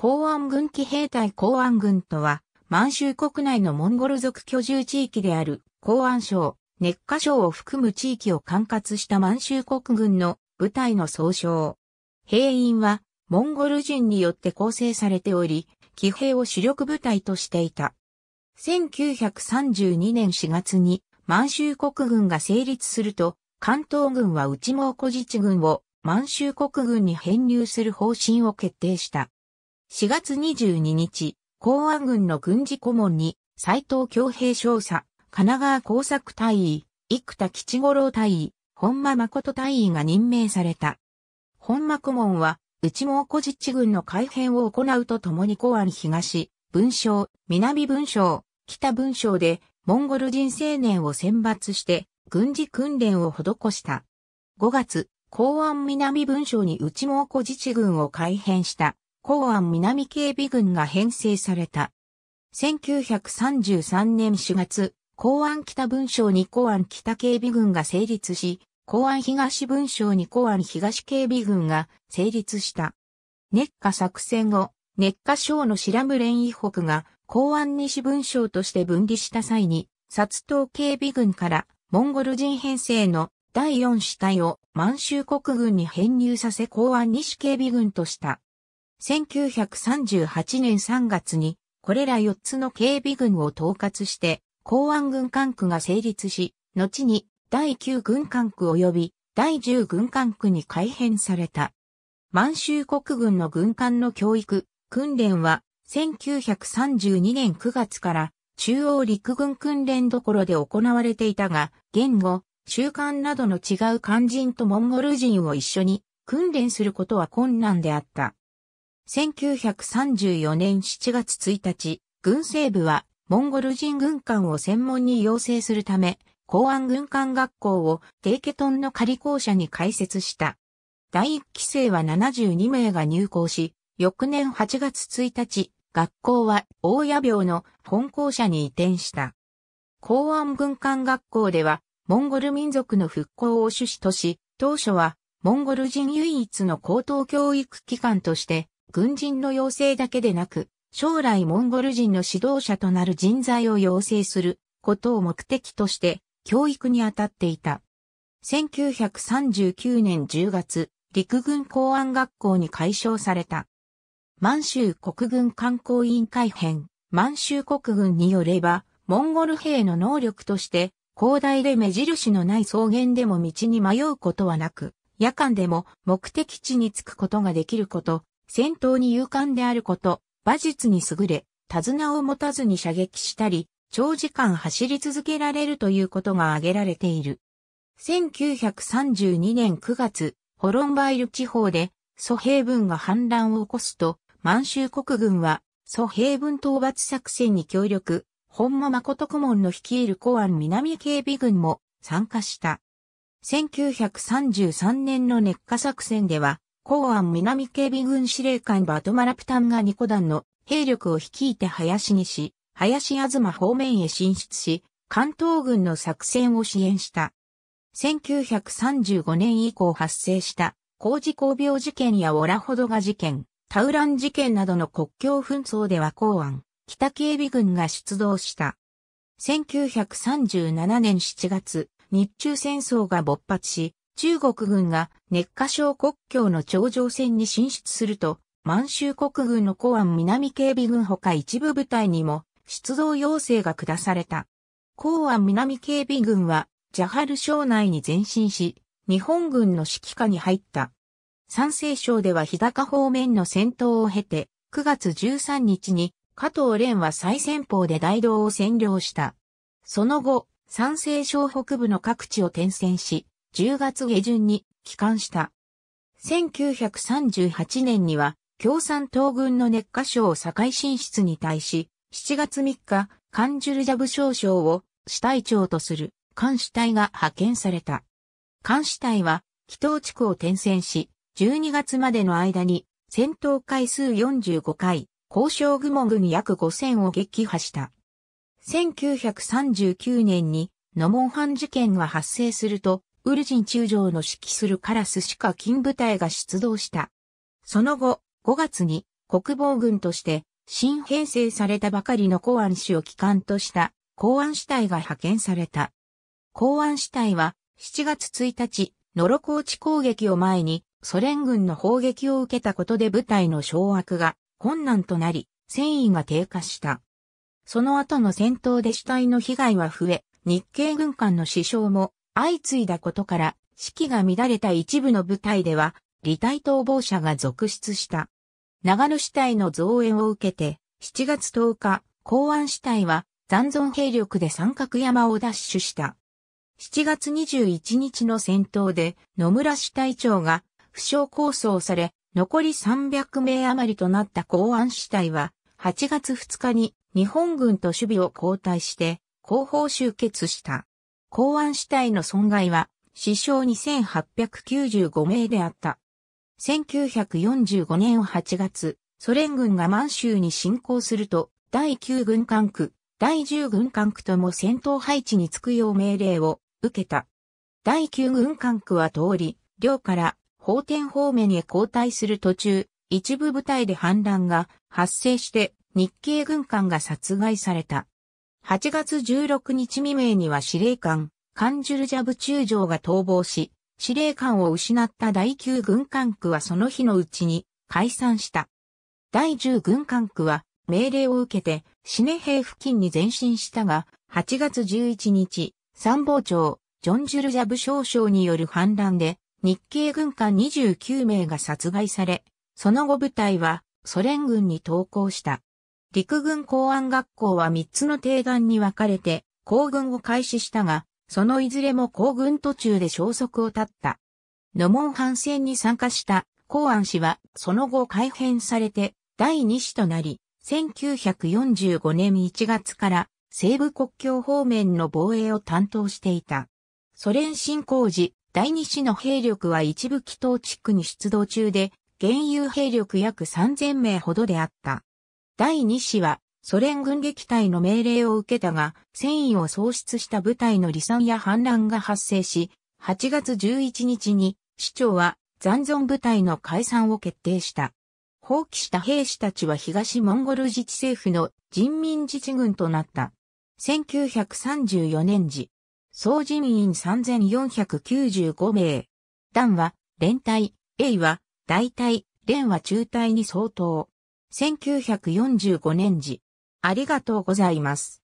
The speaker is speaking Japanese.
公安軍機兵隊公安軍とは、満州国内のモンゴル族居住地域である公安省、熱火省を含む地域を管轄した満州国軍の部隊の総称。兵員はモンゴル人によって構成されており、騎兵を主力部隊としていた。1932年4月に満州国軍が成立すると、関東軍は内蒙古自治軍を満州国軍に編入する方針を決定した。4月22日、公安軍の軍事顧問に、斎藤京平少佐、神奈川工作隊員、生田吉五郎隊員、本間誠隊員が任命された。本間顧問は、内蒙古自治軍の改編を行うとともに公安東、文章、南文章、北文章で、モンゴル人青年を選抜して、軍事訓練を施した。5月、公安南文章に内蒙古自治軍を改編した公安南警備軍が編成された。1933年4月、公安北文章に公安北警備軍が成立し、公安東文章に公安東警備軍が成立した。熱火作戦後、熱火省の白ム連以北が公安西文章として分離した際に、薩東警備軍からモンゴル人編成の第4支隊を満州国軍に編入させ公安西警備軍とした。1938年3月に、これら4つの警備軍を統括して、港湾軍管区が成立し、後に第9軍管区及び第10軍管区に改編された。満州国軍の軍艦の教育、訓練は1932年9月から中央陸軍訓練どころで行われていたが、言語、習慣などの違う漢人とモンゴル人を一緒に訓練することは困難であった。1934年7月1日、軍政部はモンゴル人軍艦を専門に養成するため、公安軍艦学校をテイケトンの仮校舎に開設した。第1期生は72名が入校し、翌年8月1日、学校は大谷病の本校舎に移転した。公安軍艦学校では、モンゴル民族の復興を趣旨とし、当初は、モンゴル人唯一の高等教育機関として、軍人の養成だけでなく、将来モンゴル人の指導者となる人材を養成することを目的として教育に当たっていた。1939年10月、陸軍公安学校に改称された。満州国軍観光委員会編、満州国軍によれば、モンゴル兵の能力として、広大で目印のない草原でも道に迷うことはなく、夜間でも目的地に着くことができること、戦闘に勇敢であること、馬術に優れ、手綱を持たずに射撃したり、長時間走り続けられるということが挙げられている。1932年9月、ホロンバイル地方で、蘇兵軍が反乱を起こすと、満州国軍は、蘇兵軍討伐作戦に協力、本間誠顧問の率いる公安南警備軍も参加した。1933年の熱化作戦では、公安南警備軍司令官バトマラプタンが2個団の兵力を率いて林にし、林東方面へ進出し、関東軍の作戦を支援した。1935年以降発生した工事工病事件やオラホドガ事件、タウラン事件などの国境紛争では公安、北警備軍が出動した。1937年7月、日中戦争が勃発し、中国軍が熱火省国境の頂上線に進出すると、満州国軍の公安南警備軍ほか一部部隊にも出動要請が下された。公安南警備軍は、ジャハル省内に前進し、日本軍の指揮下に入った。山西省では日高方面の戦闘を経て、9月13日に加藤蓮は最先方で大道を占領した。その後、山西省北部の各地を転戦し、10月下旬に帰還した。1938年には共産党軍の熱化を堺進出に対し、7月3日、カンジュルジャブ少将を死隊長とする監視隊が派遣された。監視隊は、祈祷地区を転戦し、12月までの間に戦闘回数45回、交渉部門軍約5000を撃破した。1939年にノモンハン事件が発生すると、ウルジン中将の指揮するカラスシカ金部隊が出動した。その後、5月に国防軍として新編成されたばかりの公安市を機関とした公安支隊が派遣された。公安支隊は7月1日、ノロコーチ攻撃を前にソ連軍の砲撃を受けたことで部隊の掌握が困難となり、戦意が低下した。その後の戦闘で死体の被害は増え、日系軍艦の死傷も相次いだことから、士気が乱れた一部の部隊では、離隊逃亡者が続出した。長野市隊の増援を受けて、7月10日、公安市隊は残存兵力で三角山を奪取した。7月21日の戦闘で野村市隊長が負傷構想され、残り300名余りとなった公安市隊は、8月2日に日本軍と守備を交代して、後方集結した。港湾主体の損害は、死傷2895名であった。1945年8月、ソ連軍が満州に侵攻すると、第9軍管区、第10軍管区とも戦闘配置につくよう命令を受けた。第9軍管区は通り、領から法天方面へ交代する途中、一部部隊で反乱が発生して日系軍艦が殺害された。8月16日未明には司令官、カンジュルジャブ中将が逃亡し、司令官を失った第9軍管区はその日のうちに解散した。第10軍管区は命令を受けて、シネ兵付近に前進したが、8月11日、参謀長、ジョン・ジュルジャブ少将による反乱で、日系軍艦29名が殺害され、その後部隊はソ連軍に投降した。陸軍公安学校は3つの定団に分かれて、行軍を開始したが、そのいずれも行軍途中で消息を絶った。野門反戦に参加した公安氏は、その後改編されて、第2子となり、1945年1月から西部国境方面の防衛を担当していた。ソ連侵攻時、第2子の兵力は一部祈祷地区に出動中で、現有兵力約3000名ほどであった。第2子は、ソ連軍撃退の命令を受けたが、戦意を喪失した部隊の離散や反乱が発生し、8月11日に、市長は残存部隊の解散を決定した。放棄した兵士たちは東モンゴル自治政府の人民自治軍となった。1934年時、総人員3495名。団は連隊、A は大隊、連は中隊に相当。1945年時。ありがとうございます。